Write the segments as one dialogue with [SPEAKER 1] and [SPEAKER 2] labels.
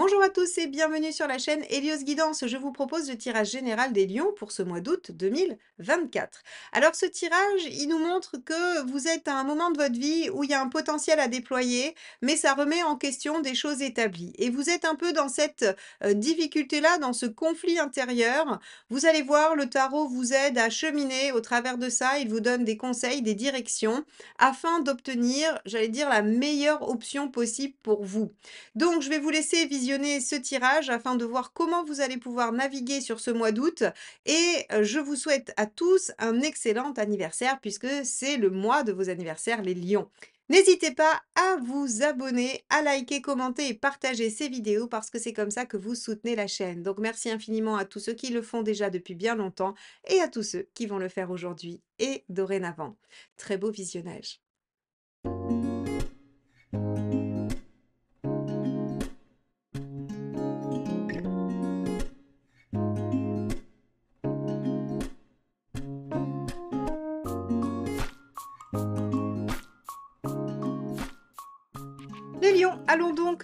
[SPEAKER 1] Bonjour à tous et bienvenue sur la chaîne Helios Guidance. Je vous propose le tirage général des lions pour ce mois d'août 2024. Alors ce tirage, il nous montre que vous êtes à un moment de votre vie où il y a un potentiel à déployer, mais ça remet en question des choses établies. Et vous êtes un peu dans cette euh, difficulté-là, dans ce conflit intérieur. Vous allez voir, le tarot vous aide à cheminer au travers de ça. Il vous donne des conseils, des directions afin d'obtenir, j'allais dire, la meilleure option possible pour vous. Donc je vais vous laisser visiter ce tirage afin de voir comment vous allez pouvoir naviguer sur ce mois d'août. Et euh, je vous souhaite à tous un excellent anniversaire puisque c'est le mois de vos anniversaires, les lions. N'hésitez pas à vous abonner, à liker, commenter et partager ces vidéos parce que c'est comme ça que vous soutenez la chaîne. Donc merci infiniment à tous ceux qui le font déjà depuis bien longtemps et à tous ceux qui vont le faire aujourd'hui et dorénavant. Très beau visionnage.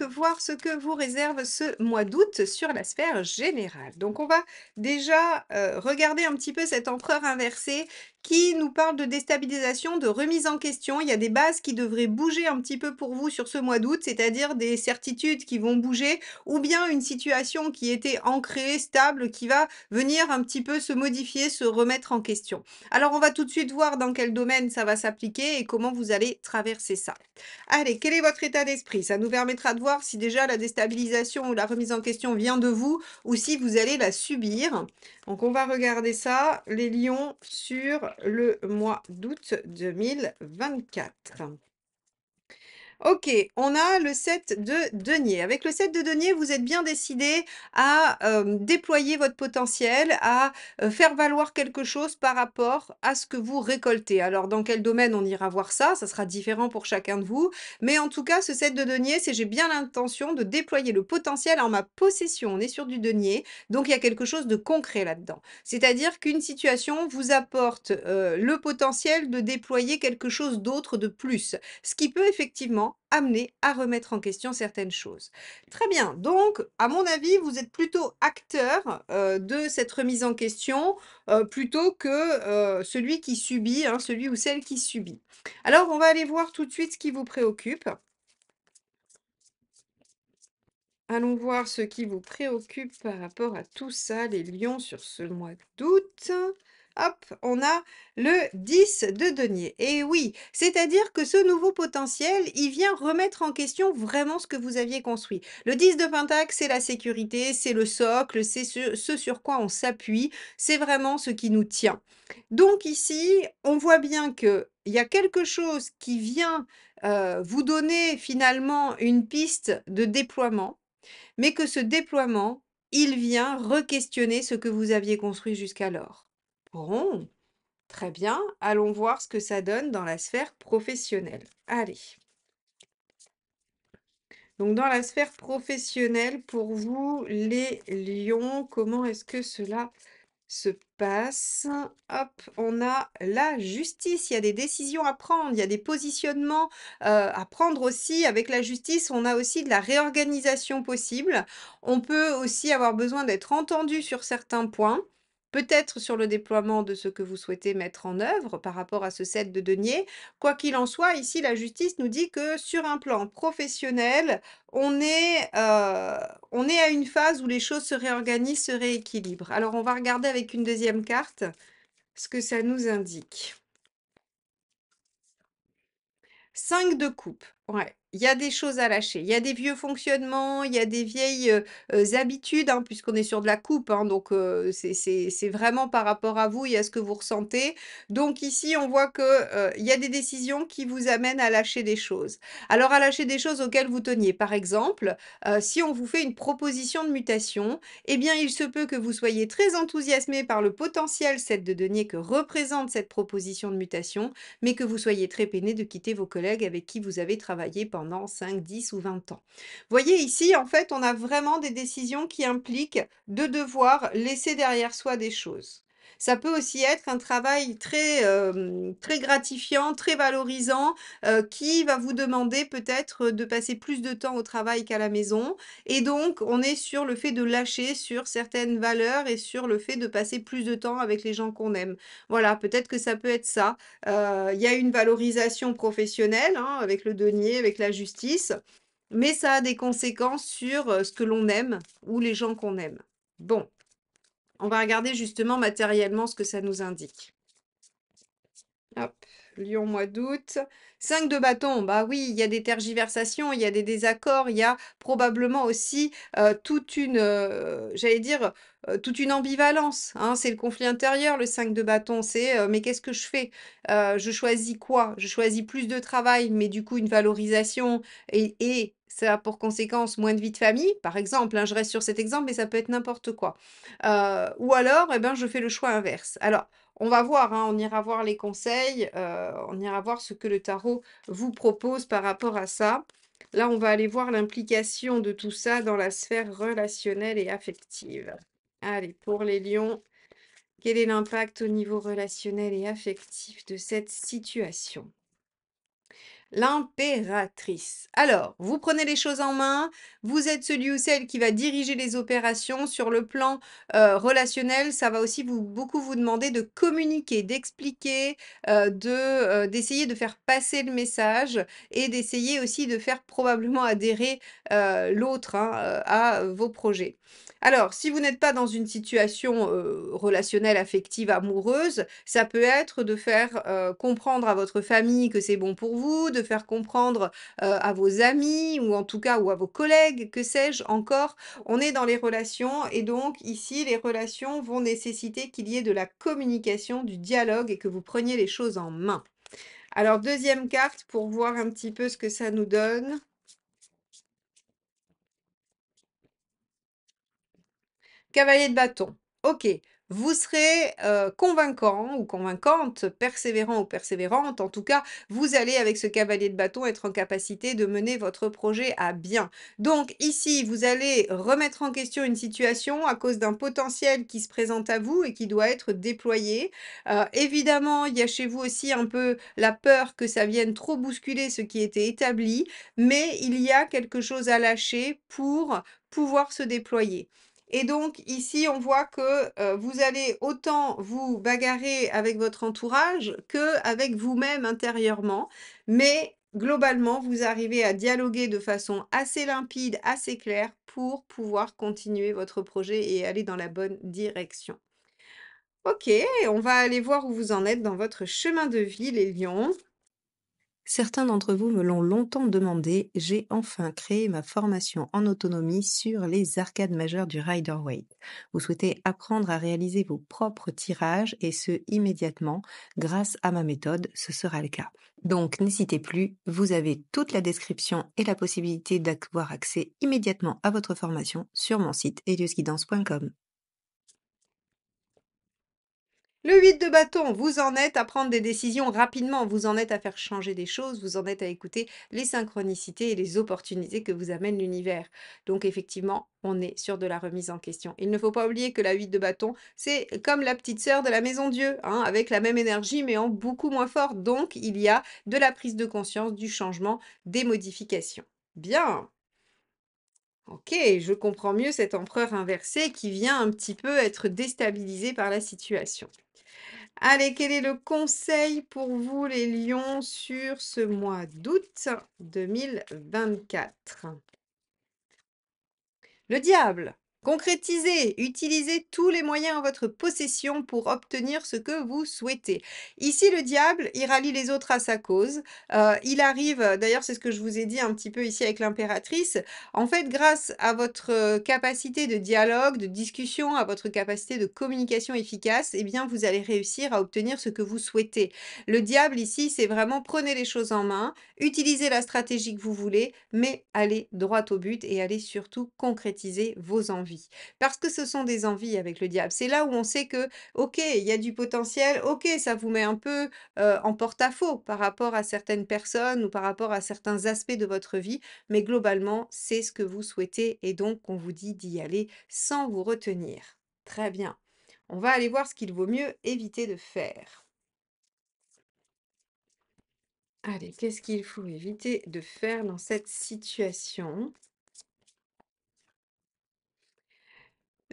[SPEAKER 1] voir ce que vous réserve ce mois d'août sur la sphère générale. Donc on va déjà euh, regarder un petit peu cet empereur inversé qui nous parle de déstabilisation, de remise en question. Il y a des bases qui devraient bouger un petit peu pour vous sur ce mois d'août, c'est-à-dire des certitudes qui vont bouger ou bien une situation qui était ancrée, stable, qui va venir un petit peu se modifier, se remettre en question. Alors on va tout de suite voir dans quel domaine ça va s'appliquer et comment vous allez traverser ça. Allez, quel est votre état d'esprit Ça nous permettra de voir si déjà la déstabilisation ou la remise en question vient de vous ou si vous allez la subir. Donc on va regarder ça, les lions, sur le mois d'août 2024. Ok, on a le set de denier. Avec le set de denier, vous êtes bien décidé à euh, déployer votre potentiel, à euh, faire valoir quelque chose par rapport à ce que vous récoltez. Alors, dans quel domaine on ira voir ça Ça sera différent pour chacun de vous. Mais en tout cas, ce set de denier, c'est j'ai bien l'intention de déployer le potentiel en ma possession. On est sur du denier, donc il y a quelque chose de concret là-dedans. C'est-à-dire qu'une situation vous apporte euh, le potentiel de déployer quelque chose d'autre de plus. Ce qui peut effectivement amener à remettre en question certaines choses. Très bien, donc à mon avis, vous êtes plutôt acteur euh, de cette remise en question euh, plutôt que euh, celui qui subit, hein, celui ou celle qui subit. Alors on va aller voir tout de suite ce qui vous préoccupe. Allons voir ce qui vous préoccupe par rapport à tout ça, les lions, sur ce mois d'août hop, on a le 10 de denier. Et oui, c'est-à-dire que ce nouveau potentiel, il vient remettre en question vraiment ce que vous aviez construit. Le 10 de Pentacle, c'est la sécurité, c'est le socle, c'est ce sur quoi on s'appuie, c'est vraiment ce qui nous tient. Donc ici, on voit bien qu'il y a quelque chose qui vient euh, vous donner finalement une piste de déploiement, mais que ce déploiement, il vient re-questionner ce que vous aviez construit jusqu'alors. Bon, très bien. Allons voir ce que ça donne dans la sphère professionnelle. Allez. Donc dans la sphère professionnelle, pour vous, les lions, comment est-ce que cela se passe Hop, on a la justice, il y a des décisions à prendre, il y a des positionnements euh, à prendre aussi. Avec la justice, on a aussi de la réorganisation possible. On peut aussi avoir besoin d'être entendu sur certains points peut-être sur le déploiement de ce que vous souhaitez mettre en œuvre par rapport à ce set de deniers. Quoi qu'il en soit, ici, la justice nous dit que sur un plan professionnel, on est, euh, on est à une phase où les choses se réorganisent, se rééquilibrent. Alors, on va regarder avec une deuxième carte ce que ça nous indique. 5 de coupe. Ouais il y a des choses à lâcher. Il y a des vieux fonctionnements, il y a des vieilles habitudes, hein, puisqu'on est sur de la coupe. Hein, donc, c'est vraiment par rapport à vous et à ce que vous ressentez. Donc, ici, on voit que il y a des décisions qui vous amènent à lâcher des choses. Alors, à lâcher des choses auxquelles vous teniez. Par exemple, si on vous fait une proposition de mutation, eh bien, il se peut que vous soyez très enthousiasmé par le potentiel 7 de denier que représente cette proposition de mutation, mais que vous soyez très peiné de quitter vos collègues avec qui vous avez travaillé pendant pendant 5, 10 ou 20 ans. Voyez ici, en fait, on a vraiment des décisions qui impliquent de devoir laisser derrière soi des choses ça peut aussi être un travail très, euh, très gratifiant, très valorisant, euh, qui va vous demander peut-être de passer plus de temps au travail qu'à la maison. Et donc, on est sur le fait de lâcher sur certaines valeurs et sur le fait de passer plus de temps avec les gens qu'on aime. Voilà, peut-être que ça peut être ça. Euh, il y a une valorisation professionnelle hein, avec le denier, avec la justice, mais ça a des conséquences sur ce que l'on aime ou les gens qu'on aime. Bon. On va regarder justement matériellement ce que ça nous indique. Hop. Lyon, mois d'août. 5 de bâton, bah oui, il y a des tergiversations, il y a des désaccords, il y a probablement aussi euh, toute une, euh, j'allais dire, euh, toute une ambivalence. Hein. C'est le conflit intérieur, le 5 de bâton, c'est mais qu'est-ce que je fais Je choisis quoi Je choisis plus de travail, mais du coup une valorisation et, et ça a pour conséquence moins de vie de famille, par exemple. Hein, je reste sur cet exemple, mais ça peut être n'importe quoi. ou alors, eh ben, je fais le choix inverse. Alors, on va voir, hein, on ira voir les conseils, euh, on ira voir ce que le tarot vous propose par rapport à ça. Là, on va aller voir l'implication de tout ça dans la sphère relationnelle et affective. Allez, pour les lions, quel est l'impact au niveau relationnel et affectif de cette situation l'impératrice. Alors, vous prenez les choses en main, vous êtes celui ou celle qui va diriger les opérations sur le plan euh, relationnel, ça va aussi vous, beaucoup vous demander de communiquer, d'expliquer, euh, de euh, d'essayer de, faire passer le message et d'essayer aussi de faire probablement adhérer l'autre hein, à vos projets. Alors, si vous n'êtes pas dans une situation relationnelle, affective, amoureuse, ça peut être de faire comprendre à votre famille que c'est bon pour vous, de faire comprendre euh, à vos amis ou en tout cas ou à vos collègues, que sais-je encore. On est dans les relations et donc ici les relations vont nécessiter qu'il y ait de la communication, du dialogue et que vous preniez les choses en main. Alors deuxième carte pour voir un petit peu ce que ça nous donne. Cavalier de bâton. Ok, vous serez euh, convaincant ou convaincante, persévérant ou persévérante. En tout cas, vous allez avec ce cavalier de bâton être en capacité de mener votre projet à bien. Donc ici, vous allez remettre en question une situation à cause d'un potentiel qui se présente à vous et qui doit être déployé. Euh, évidemment, il y a chez vous aussi un peu la peur que ça vienne trop bousculer ce qui était établi, mais il y a quelque chose à lâcher pour pouvoir se déployer. Et donc ici, on voit que euh, vous allez autant vous bagarrer avec votre entourage que avec vous-même intérieurement, mais globalement, vous arrivez à dialoguer de façon assez limpide, assez claire pour pouvoir continuer votre projet et aller dans la bonne direction. Ok, on va aller voir où vous en êtes dans votre chemin de vie, les lions. Certains d'entre vous me l'ont longtemps demandé, j'ai enfin créé ma formation en autonomie sur les arcades majeures du Rider-Waite. Vous souhaitez apprendre à réaliser vos propres tirages et ce immédiatement grâce à ma méthode, ce sera le cas. Donc n'hésitez plus, vous avez toute la description et la possibilité d'avoir accès immédiatement à votre formation sur mon site eliusguidance.com. Le 8 de bâton, vous en êtes à prendre des décisions rapidement, vous en êtes à faire changer des choses, vous en êtes à écouter les synchronicités et les opportunités que vous amène l'univers. Donc effectivement, on est sur de la remise en question. Il ne faut pas oublier que la 8 de bâton, c'est comme la petite sœur de la maison Dieu, hein, avec la même énergie mais en beaucoup moins fort. Donc il y a de la prise de conscience, du changement, des modifications. Bien, Ok, je comprends mieux cet empereur inversé qui vient un petit peu être déstabilisé par la situation. Allez, quel est le conseil pour vous les lions sur ce mois d'août 2024 Le diable Concrétisez, utilisez tous les moyens en votre possession pour obtenir ce que vous souhaitez. Ici, le diable, il rallie les autres à sa cause. Euh, il arrive, euh, d'ailleurs, c'est ce que je vous ai dit un petit peu ici avec l'impératrice. En fait, grâce à votre euh, capacité de dialogue, de discussion, à votre capacité de communication efficace, eh bien, vous allez réussir à obtenir ce que vous souhaitez. Le diable, ici, c'est vraiment prenez les choses en main, utilisez la stratégie que vous voulez, mais allez droit au but et allez surtout concrétiser vos envies. Parce que ce sont des envies avec le diable. C'est là où on sait que, ok, il y a du potentiel, ok, ça vous met un peu en porte-à-faux par rapport à certaines personnes ou par rapport à certains aspects de votre vie, mais globalement, c'est ce que vous souhaitez et donc on vous dit d'y aller sans vous retenir. Très bien. On va aller voir ce qu'il vaut mieux éviter de faire. Allez, qu'est-ce qu'il faut éviter de faire dans cette situation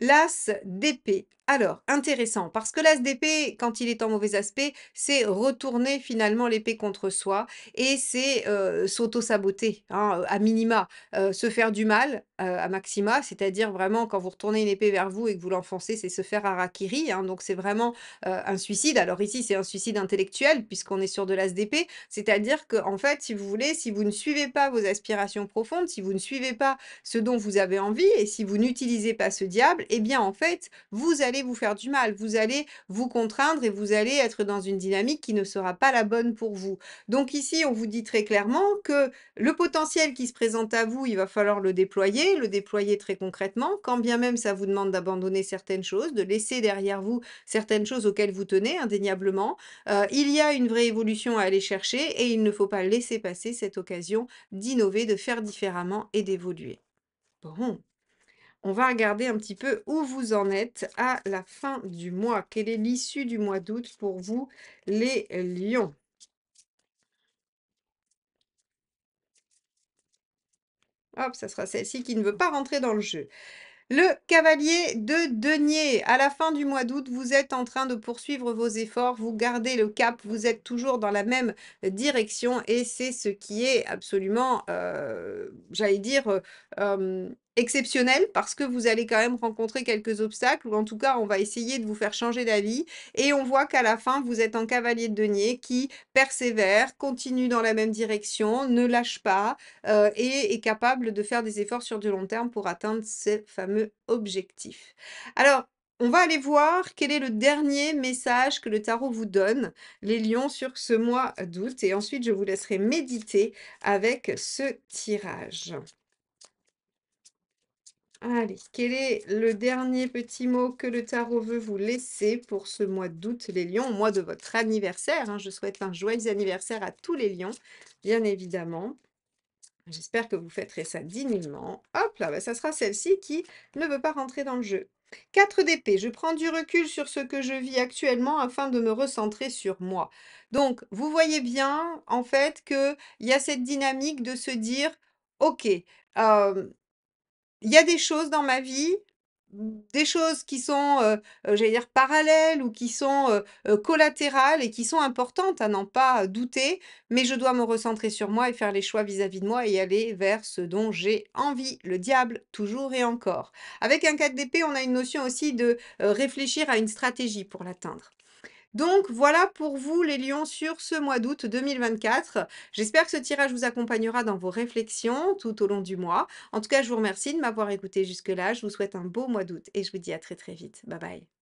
[SPEAKER 1] l'As d'épée alors, intéressant, parce que l'as d'épée, quand il est en mauvais aspect, c'est retourner finalement l'épée contre soi et c'est s'auto-saboter, hein, à minima, se faire du mal à maxima, c'est-à-dire vraiment quand vous retournez une épée vers vous et que vous l'enfoncez, c'est se faire harakiri, hein, donc c'est vraiment un suicide. Alors ici, c'est un suicide intellectuel puisqu'on est sur de l'as d'épée, c'est-à-dire que en fait, si vous voulez, si vous ne suivez pas vos aspirations profondes, si vous ne suivez pas ce dont vous avez envie et si vous n'utilisez pas ce diable, eh bien en fait, vous allez vous faire du mal, vous allez vous contraindre et vous allez être dans une dynamique qui ne sera pas la bonne pour vous. Donc ici, on vous dit très clairement que le potentiel qui se présente à vous, il va falloir le déployer, le déployer très concrètement, quand bien même ça vous demande d'abandonner certaines choses, de laisser derrière vous certaines choses auxquelles vous tenez indéniablement. Euh, il y a une vraie évolution à aller chercher et il ne faut pas laisser passer cette occasion d'innover, de faire différemment et d'évoluer. Bon on va regarder un petit peu où vous en êtes à la fin du mois. Quelle est l'issue du mois d'août pour vous, les lions Hop, ça sera celle-ci qui ne veut pas rentrer dans le jeu. Le cavalier de denier. À la fin du mois d'août, vous êtes en train de poursuivre vos efforts, vous gardez le cap, vous êtes toujours dans la même direction et c'est ce qui est absolument, euh, j'allais dire, euh, euh, exceptionnel parce que vous allez quand même rencontrer quelques obstacles ou en tout cas on va essayer de vous faire changer d'avis et on voit qu'à la fin vous êtes un cavalier de denier qui persévère, continue dans la même direction, ne lâche pas euh, et est capable de faire des efforts sur du long terme pour atteindre ces fameux objectifs. Alors on va aller voir quel est le dernier message que le tarot vous donne, les lions, sur ce mois d'août. Et ensuite, je vous laisserai méditer avec ce tirage. Allez, quel est le dernier petit mot que le tarot veut vous laisser pour ce mois d'août, les lions, au mois de votre anniversaire hein, Je souhaite un joyeux anniversaire à tous les lions, bien évidemment. J'espère que vous fêterez ça dignement. Hop là, bah, ça sera celle-ci qui ne veut pas rentrer dans le jeu. 4 d'épée, je prends du recul sur ce que je vis actuellement afin de me recentrer sur moi. Donc, vous voyez bien, en fait, qu'il y a cette dynamique de se dire, OK, euh, il y a des choses dans ma vie, des choses qui sont, j'allais dire, parallèles ou qui sont collatérales et qui sont importantes à n'en pas douter, mais je dois me recentrer sur moi et faire les choix vis-à-vis de moi et aller vers ce dont j'ai envie, le diable, toujours et encore. Avec un 4 d'épée, on a une notion aussi de réfléchir à une stratégie pour l'atteindre. Donc voilà pour vous les lions sur ce mois d'août 2024. J'espère que ce tirage vous accompagnera dans vos réflexions tout au long du mois. En tout cas, je vous remercie de m'avoir écouté jusque-là. Je vous souhaite un beau mois d'août et je vous dis à très très vite. Bye bye.